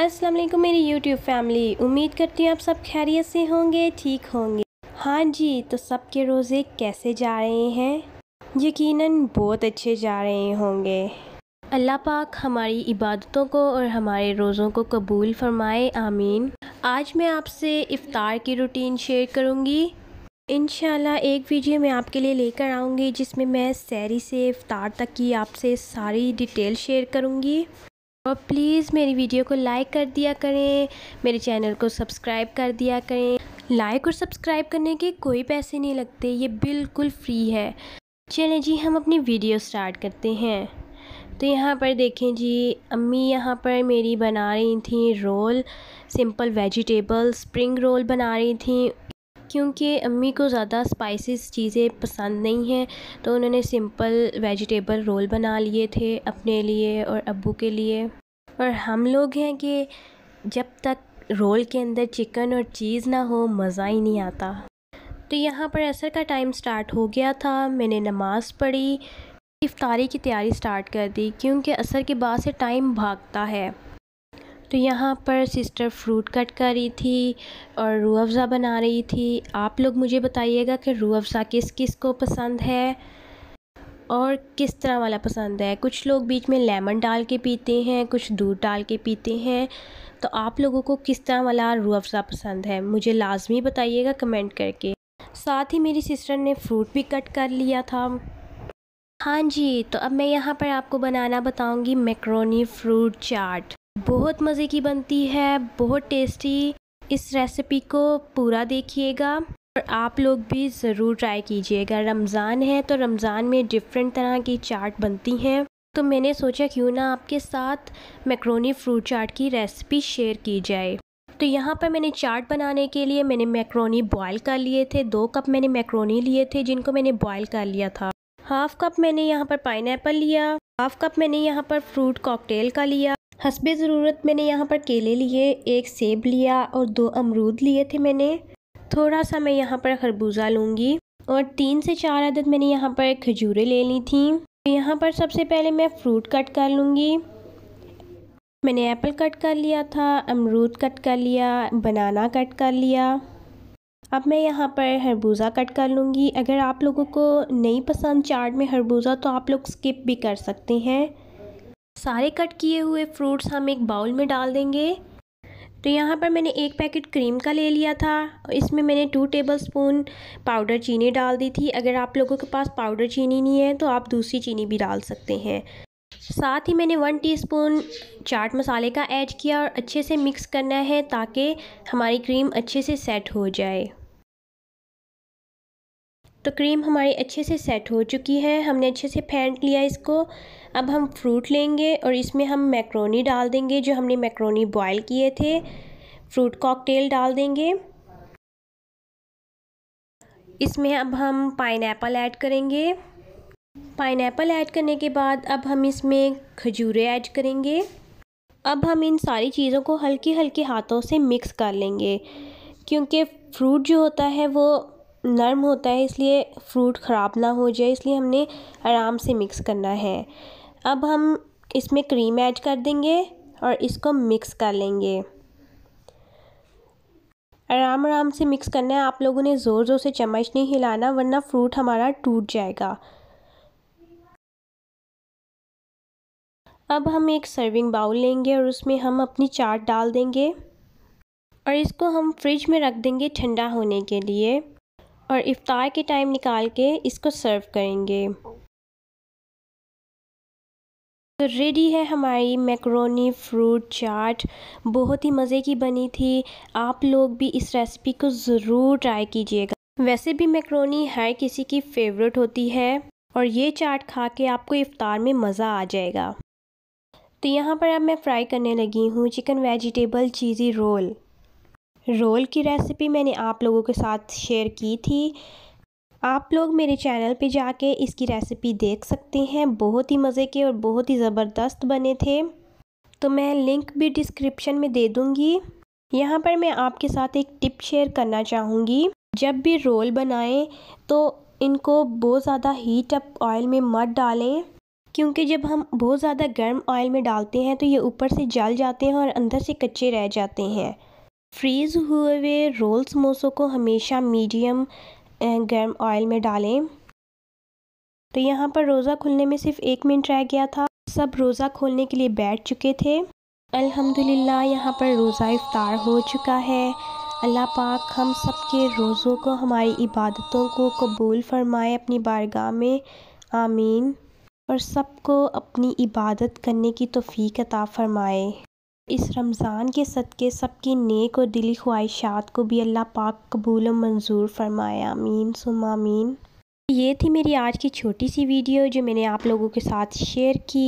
अस्सलाम वालेकुम मेरी यूट्यूब फैमिली उम्मीद करती हूँ आप सब खैरियत से होंगे ठीक होंगे हाँ जी तो सबके रोज़े कैसे जा रहे हैं यकीनन बहुत अच्छे जा रहे होंगे अल्लाह पाक हमारी इबादतों को और हमारे रोज़ों को कबूल फरमाए आमीन आज मैं आपसे इफ़ार की रूटीन शेयर करूँगी इन एक वीडियो मैं आपके लिए लेकर आऊँगी जिसमें मैं सैरी से इफ़ार तक की आपसे सारी डिटेल शेयर करूँगी और प्लीज़ मेरी वीडियो को लाइक कर दिया करें मेरे चैनल को सब्सक्राइब कर दिया करें लाइक और सब्सक्राइब करने के कोई पैसे नहीं लगते ये बिल्कुल फ्री है चलें जी हम अपनी वीडियो स्टार्ट करते हैं तो यहाँ पर देखें जी अम्मी यहाँ पर मेरी बना रही थी roll simple vegetable spring roll बना रही थी क्योंकि अम्मी को ज़्यादा स्पाइसेस चीज़ें पसंद नहीं हैं तो उन्होंने सिंपल वेजिटेबल रोल बना लिए थे अपने लिए और अबू के लिए और हम लोग हैं कि जब तक रोल के अंदर चिकन और चीज़ ना हो मज़ा ही नहीं आता तो यहाँ पर असर का टाइम स्टार्ट हो गया था मैंने नमाज़ पढ़ी इफ्तारी की तैयारी स्टार्ट कर दी क्योंकि असर के बाद से टाइम भागता है तो यहाँ पर सिस्टर फ्रूट कट कर रही थी और रू अफ़ज़ा बना रही थी आप लोग मुझे बताइएगा कि रू अफ़ज़ा किस किस को पसंद है और किस तरह वाला पसंद है कुछ लोग बीच में लेमन डाल के पीते हैं कुछ दूध डाल के पीते हैं तो आप लोगों को किस तरह वाला रू अफ़ज़ा पसंद है मुझे लाजमी बताइएगा कमेंट करके साथ ही मेरी सिस्टर ने फ्रूट भी कट कर लिया था हाँ जी तो अब मैं यहाँ पर आपको बनाना बताऊँगी मैक्रोनी फ्रूट चाट बहुत मज़े की बनती है बहुत टेस्टी इस रेसिपी को पूरा देखिएगा और आप लोग भी ज़रूर ट्राई कीजिएगा रमज़ान है तो रमज़ान में डिफरेंट तरह की चाट बनती हैं तो मैंने सोचा क्यों ना आपके साथ मैक्रोनी फ्रूट चाट की रेसिपी शेयर की जाए तो यहाँ पर मैंने चाट बनाने के लिए मैंने मैक्रोनी बॉयल कर लिए थे दो कप मैंने मैक्रोनी लिए थे जिनको मैंने बॉयल कर लिया था हाफ कप मैंने यहाँ पर पाइन लिया हाफ कप मैंने यहाँ पर फ्रूट कॉकटेल का लिया हसब ज़रूरत मैंने यहाँ पर केले लिए एक सेब लिया और दो अमरूद लिए थे मैंने थोड़ा सा मैं यहाँ पर खरबूजा लूँगी और तीन से चार अदद मैंने यहाँ पर खजूरें ले ली थी तो यहाँ पर सबसे पहले मैं फ्रूट कट कर लूँगी मैंने एप्पल कट कर लिया था अमरूद कट कर लिया बनाना कट कर लिया अब मैं यहाँ पर खरबूजा कट कर लूँगी अगर आप लोगों को नहीं पसंद चाट में खरबूजा तो आप लोग स्किप भी कर सकते हैं सारे कट किए हुए फ्रूट्स हम एक बाउल में डाल देंगे तो यहाँ पर मैंने एक पैकेट क्रीम का ले लिया था इसमें मैंने टू टेबल स्पून पाउडर चीनी डाल दी थी अगर आप लोगों के पास पाउडर चीनी नहीं है तो आप दूसरी चीनी भी डाल सकते हैं साथ ही मैंने वन टीस्पून चाट मसाले का ऐड किया और अच्छे से मिक्स करना है ताकि हमारी क्रीम अच्छे से सेट हो जाए तो क्रीम हमारी अच्छे से सेट हो चुकी है हमने अच्छे से फेंट लिया इसको अब हम फ्रूट लेंगे और इसमें हम मैक्रोनी डाल देंगे जो हमने मैक्रोनी बॉयल किए थे फ्रूट कॉकटेल डाल देंगे इसमें अब हम पाइन ऐड करेंगे पाइन ऐड करने के बाद अब हम इसमें खजूरें ऐड करेंगे अब हम इन सारी चीज़ों को हल्के हल्के हाथों से मिक्स कर लेंगे क्योंकि फ्रूट जो होता है वो नर्म होता है इसलिए फ्रूट ख़राब ना हो जाए इसलिए हमने आराम से मिक्स करना है अब हम इसमें क्रीम ऐड कर देंगे और इसको मिक्स कर लेंगे आराम आराम से मिक्स करना है आप लोगों ने ज़ोर ज़ोर से चम्मच नहीं हिलाना वरना फ्रूट हमारा टूट जाएगा अब हम एक सर्विंग बाउल लेंगे और उसमें हम अपनी चाट डाल देंगे और इसको हम फ्रिज में रख देंगे ठंडा होने के लिए और इफ़ार के टाइम निकाल के इसको सर्व करेंगे तो रेडी है हमारी मैक्रोनी फ्रूट चाट बहुत ही मज़े की बनी थी आप लोग भी इस रेसिपी को ज़रूर ट्राई कीजिएगा वैसे भी मैक्रोनी हर किसी की फेवरेट होती है और ये चाट खा के आपको इफ्तार में मज़ा आ जाएगा तो यहाँ पर अब मैं फ्राई करने लगी हूँ chicken vegetable cheesy roll roll की रेसिपी मैंने आप लोगों के साथ शेयर की थी आप लोग मेरे चैनल पे जाके इसकी रेसिपी देख सकते हैं बहुत ही मज़े के और बहुत ही ज़बरदस्त बने थे तो मैं लिंक भी डिस्क्रिप्शन में दे दूँगी यहाँ पर मैं आपके साथ एक टिप शेयर करना चाहूँगी जब भी रोल बनाएं तो इनको बहुत ज़्यादा हीट अप ऑयल में मत डालें क्योंकि जब हम बहुत ज़्यादा गर्म ऑयल में डालते हैं तो ये ऊपर से जल जाते हैं और अंदर से कच्चे रह जाते हैं फ्रीज़ हुए हुए रोल समोसो को हमेशा मीडियम गर्म ऑयल में डालें तो यहाँ पर रोज़ा खुलने में सिर्फ एक मिनट रह गया था सब रोज़ा खोलने के लिए बैठ चुके थे अल्हम्दुलिल्लाह यहाँ पर रोज़ा इफ़ार हो चुका है अल्लाह पाक हम सब के रोज़ों को हमारी इबादतों को कबूल फरमाए अपनी बारगाह में आमीन और सबको अपनी इबादत करने की तोफ़ी अता फ़रमाए इस रमज़ान के सदक़े सबकी नेक और दिली ख्वाहिशात को भी अल्लाह पाक कबूल और मंजूर फरमाए आमीन सुम आमीन ये थी मेरी आज की छोटी सी वीडियो जो मैंने आप लोगों के साथ शेयर की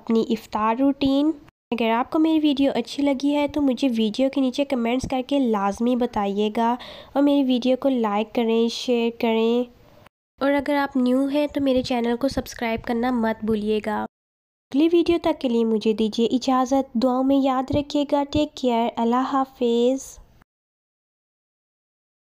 अपनी इफ़ार रूटीन अगर आपको मेरी वीडियो अच्छी लगी है तो मुझे वीडियो के नीचे कमेंट्स करके लाजमी बताइएगा और मेरी वीडियो को लाइक करें शेयर करें और अगर आप न्यू हैं तो मेरे चैनल को सब्सक्राइब करना मत भूलिएगा अगली वीडियो तक के लिए मुझे दीजिए इजाज़त दुआओं में याद रखिएगा टेक केयर अल्लाह हाफिज़